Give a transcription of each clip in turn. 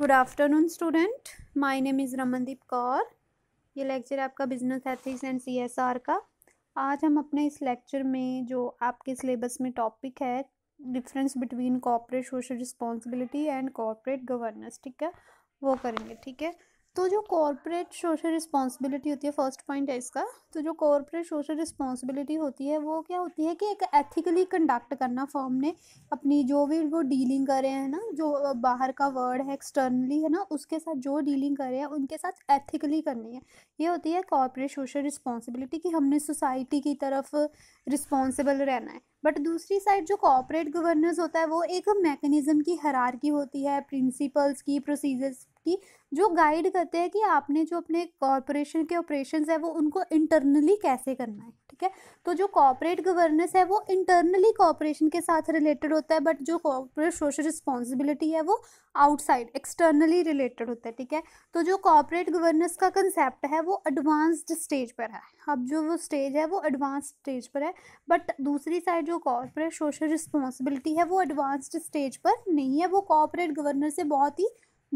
good afternoon student my name is Ramandeep Kaur ये lecture आपका business ethics and CSR का आज हम अपने इस लेक्चर में जो आपके सिलेबस में टॉपिक है difference between corporate social responsibility and corporate governance ठीक है वो करेंगे ठीक है तो जो कॉरपोरेट सोशल रिस्पॉन्सिबिलिटी होती है फर्स्ट पॉइंट है इसका तो जो कॉरपोरेट सोशल रिस्पॉन्सिबिलिटी होती है वो क्या होती है कि एक एथिकली कंडक्ट करना फॉर्म ने अपनी जो भी वो डीलिंग कर रहे हैं ना जो बाहर का वर्ड है एक्सटर्नली है ना उसके साथ जो डीलिंग कर रहे हैं उनके साथ एथिकली करनी है ये होती है कॉरपोरेट सोशल रिस्पॉन्सिबिलिटी कि हमने सोसाइटी की तरफ रिस्पॉन्सिबल रहना है बट दूसरी साइड जो कॉपरेट गवर्नेंस होता है वो एक मैकेनिज़्म की हरार की होती है प्रिंसिपल्स की प्रोसीजर्स की जो गाइड करते हैं कि आपने जो अपने कॉरपोरेशन के ऑपरेशन है वो उनको इंटरनली कैसे करना है ठीक है तो जो कॉपरेट गवर्नेंस है वो इंटरनली कॉपरेशन के साथ रिलेटेड होता है बट जो कॉपरेट सोशल रिस्पॉन्सिबिलिटी है वो आउटसाइड एक्सटर्नली रिलेटेड होता है ठीक है तो जो कॉपरेट गवर्नेंस का कंसेप्ट है वो एडवांस्ड स्टेज पर है अब जो वो स्टेज है वो एडवांस स्टेज पर है बट दूसरी साइड जो कॉरपोरेट सोशल रिस्पॉन्सिबिलिटी है वो एडवांस्ड स्टेज पर नहीं है वो कॉपरेट गवर्नेंस से बहुत ही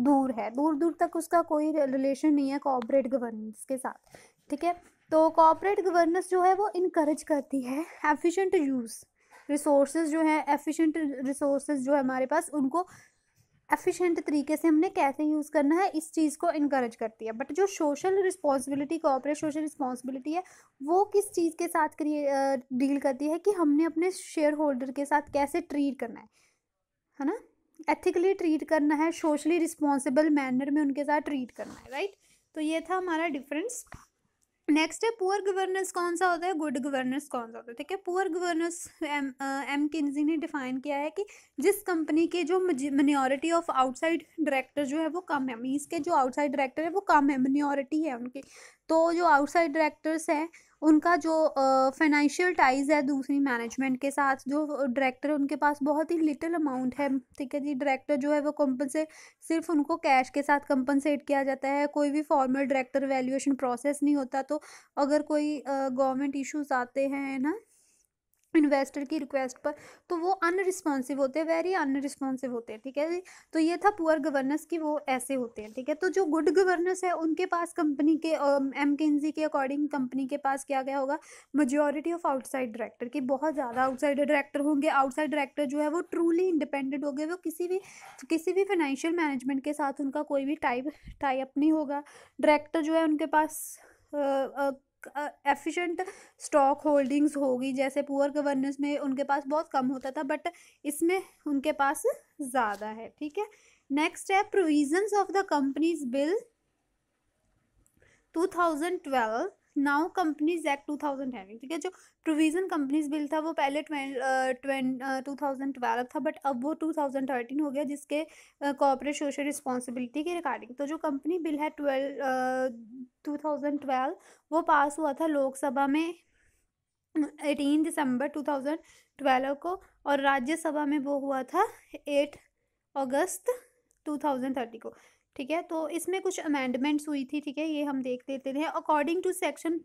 दूर है दूर दूर तक उसका कोई रिलेशन नहीं है कॉपरेट गवर्नेंस के साथ ठीक है तो कॉपरेट गवर्नेंस जो है वो इनक्रेज करती है एफिशिएंट यूज़ रिसोर्स जो है एफिशिएंट रिसोर्स जो है हमारे पास उनको एफिशिएंट तरीके से हमने कैसे यूज़ करना है इस चीज़ को इनक्रेज करती है बट जो social responsibility corporate social responsibility है वो किस चीज़ के साथ क्रिए डील करती है कि हमने अपने शेयर होल्डर के साथ कैसे ट्रीट करना है है ना एथिकली ट्रीट करना है सोशली रिस्पॉन्सिबल मैनर में उनके साथ ट्रीट करना है राइट तो ये था हमारा डिफरेंस नेक्स्ट है पुअर गवर्नेंस कौन सा होता है गुड गवर्नेंस कौन सा होता है ठीक है poor governance M McKinsey ने डिफाइन किया है कि जिस कंपनी के जो मिनोरिटी ऑफ आउटसाइड डायरेक्टर जो है वो कम है मीन्स के जो आउटसाइड डायरेक्टर है वो कम है मिनोरिटी है उनकी तो जो आउटसाइड डायरेक्टर्स हैं उनका जो फाइनेंशियल टाइज है दूसरी मैनेजमेंट के साथ जो डायरेक्टर उनके पास बहुत ही लिटिल अमाउंट है ठीक है जी डायरेक्टर जो है वो कंपनसे सिर्फ उनको कैश के साथ कंपनसेट किया जाता है कोई भी फॉर्मल डायरेक्टर वैल्यूएशन प्रोसेस नहीं होता तो अगर कोई गवर्नमेंट इश्यूज आते हैं ना इन्वेस्टर की रिक्वेस्ट पर तो वो अनरिस्पॉन्सिव होते हैं वेरी अनरिस्पॉन्सिव होते हैं ठीक है तो ये था पुअर गवर्नेंस की वो ऐसे होते हैं ठीक है तो जो गुड गवर्नेंस है उनके पास कंपनी के एम जी के अकॉर्डिंग कंपनी के पास क्या गया होगा मेजोरिटी ऑफ आउटसाइड डायरेक्टर की बहुत ज़्यादा आउटसाइड डायरेक्टर होंगे आउटसाइड डायरेक्टर जो है वो ट्रूली इंडिपेंडेंट होंगे वो किसी भी किसी भी फाइनेंशियल मैनेजमेंट के साथ उनका कोई भी टाइप टाइप नहीं होगा डायरेक्टर जो है उनके पास एफिशिएंट स्टॉक होल्डिंग्स होगी जैसे पुअर गवर्नेंस में उनके पास बहुत कम होता था बट इसमें उनके पास ज़्यादा है ठीक है नेक्स्ट है provisions of the companies bill 2012 now companies act two thousand है ठीक है जो प्रोविजन कंपनीज बिल था वो पहले टू थाउजेंड ट्वेल्व था बट अब वो टू थाउजेंड थर्टीन हो गया जिसके कॉपरेट सोशल रिस्पॉन्सिबिलिटी के रिगार्डिंग तो जो कंपनी बिल है ट्वेल्व टू थाउजेंड ट्वेल्व वो पास हुआ था लोकसभा में eighteen December two thousand twelve को और राज्यसभा में वो हुआ था eight August two thousand thirty को ठीक है तो इसमें कुछ अमेंडमेंट्स हुई थी ठीक है ये हम देख लेते थे according to section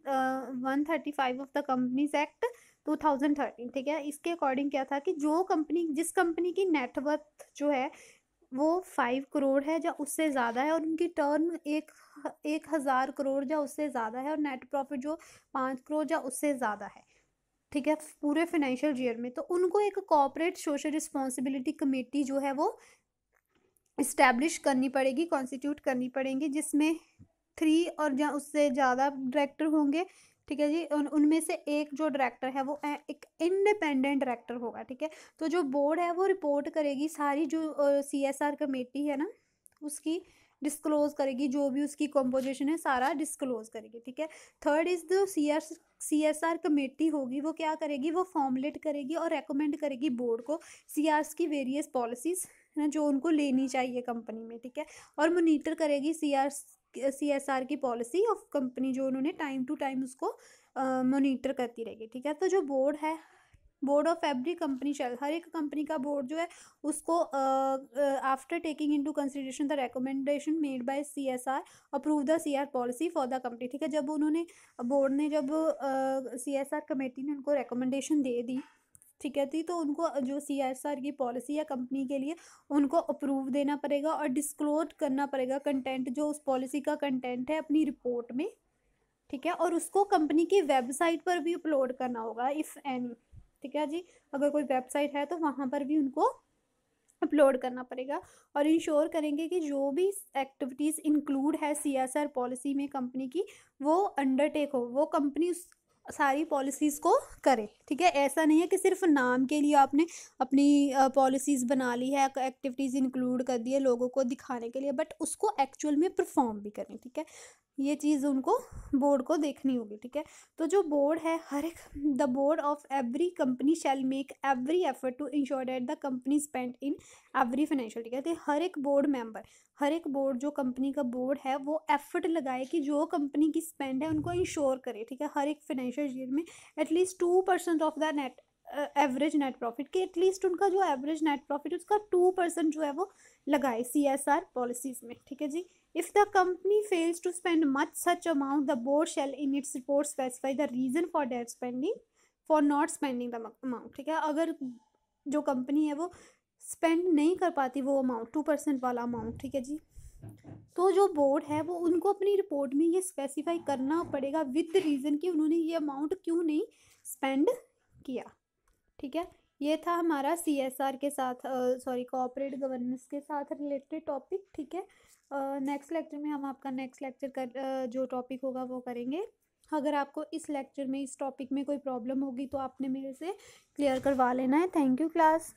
one thirty five of the companies act two thousand thirteen ठीक है इसके अकॉर्डिंग क्या था कि जो कंपनी जिस कंपनी की नेटवर्थ जो है वो फाइव करोड़ है या उससे ज़्यादा है और उनकी टर्न एक एक हज़ार करोड़ या उससे ज़्यादा है और नेट प्रॉफिट जो पाँच करोड़ या उससे ज़्यादा है ठीक है पूरे फाइनेंशियल ईयर में तो उनको एक कॉपरेट सोशल रिस्पॉन्सिबिलिटी कमेटी जो है वो इस्टेब्लिश करनी पड़ेगी कॉन्स्टिट्यूट करनी पड़ेंगी जिसमें थ्री और जहाँ उससे ज़्यादा डायरेक्टर होंगे ठीक है जी उन उनमें से एक जो डायरेक्टर है वो एक इंडिपेंडेंट डायरेक्टर होगा ठीक है तो जो बोर्ड है वो रिपोर्ट करेगी सारी जो सी एस आर कमेटी है ना उसकी डिस्क्लोज करेगी जो भी उसकी कॉम्पोजिशन है सारा डिस्क्लोज करेगी ठीक है third is the C S C S R committee होगी वो क्या करेगी वो फॉर्मुलेट करेगी और रेकमेंड करेगी बोर्ड को सी आर की वेरियस पॉलिसीज़ है ना जो उनको लेनी चाहिए कंपनी में ठीक है और मोनिटर करेगी C R C S R की पॉलिसी ऑफ कंपनी जो उन्होंने टाइम टू टाइम उसको मोनिटर करती रहेगी ठीक है तो जो बोर्ड है board of every company shall हर एक कंपनी का बोर्ड जो है उसको after taking into consideration the recommendation made by C S R approve the C R policy for the company ठीक है जब उन्होंने बोर्ड ने जब सी एस आर कमेटी ने उनको रिकमेंडेशन दे दी ठीक है थी तो उनको जो सी एस आर की पॉलिसी या कंपनी के लिए उनको अप्रूव देना पड़ेगा और डिस्क्लोज करना पड़ेगा कंटेंट जो उस पॉलिसी का कंटेंट है अपनी रिपोर्ट में ठीक है और उसको कंपनी की वेबसाइट पर भी अपलोड करना होगा इफ़ एनी ठीक है जी अगर कोई वेबसाइट है तो वहाँ पर भी उनको अपलोड करना पड़ेगा और इंश्योर करेंगे कि जो भी एक्टिविटीज़ इंक्लूड है सीएसआर पॉलिसी में कंपनी की वो अंडरटेक हो वो कंपनी उस सारी पॉलिसीज़ को करें ठीक है ऐसा नहीं है कि सिर्फ नाम के लिए आपने अपनी पॉलिसीज़ बना ली है एक्टिविटीज़ इंक्लूड कर दी है लोगों को दिखाने के लिए बट उसको एक्चुअल में परफॉर्म भी करें ठीक है ये चीज़ उनको बोर्ड को देखनी होगी ठीक है तो जो बोर्ड है हर एक the board of every company shall make every effort to ensure that the company spend in every financial ठीक है तो हर एक बोर्ड मेंबर हर एक बोर्ड जो कंपनी का बोर्ड है वो एफर्ट लगाए कि जो कंपनी की स्पेंड है उनको इंश्योर करे ठीक है हर एक फाइनेंशियल ईयर में at least two percent of the net average net profit कि एटलीस्ट उनका जो एवरेज नेट प्रॉफिट उसका टू परसेंट जो है वो लगाए सी एस आर पॉलिसीज में ठीक है जी if the company fails to spend much such amount the board shall in its report specify the reason for that spending for not spending the amount ठीक है अगर जो कंपनी है वो स्पेंड नहीं कर पाती वो अमाउंट टू परसेंट वाला अमाउंट ठीक है जी तो जो बोर्ड है वो उनको अपनी रिपोर्ट में ये स्पेसिफाई करना पड़ेगा विद रीज़न कि उन्होंने ये अमाउंट क्यों नहीं स्पेंड किया ठीक है ये था हमारा सी एस आर के साथ सॉरी कॉपरेट गवर्नेंस के साथ रिलेटेड टॉपिक ठीक है नेक्स्ट लेक्चर में हम आपका नेक्स्ट लेक्चर कर जो टॉपिक होगा वो करेंगे अगर आपको इस लेक्चर में इस टॉपिक में कोई प्रॉब्लम होगी तो आपने मेरे से क्लियर करवा लेना है थैंक यू क्लास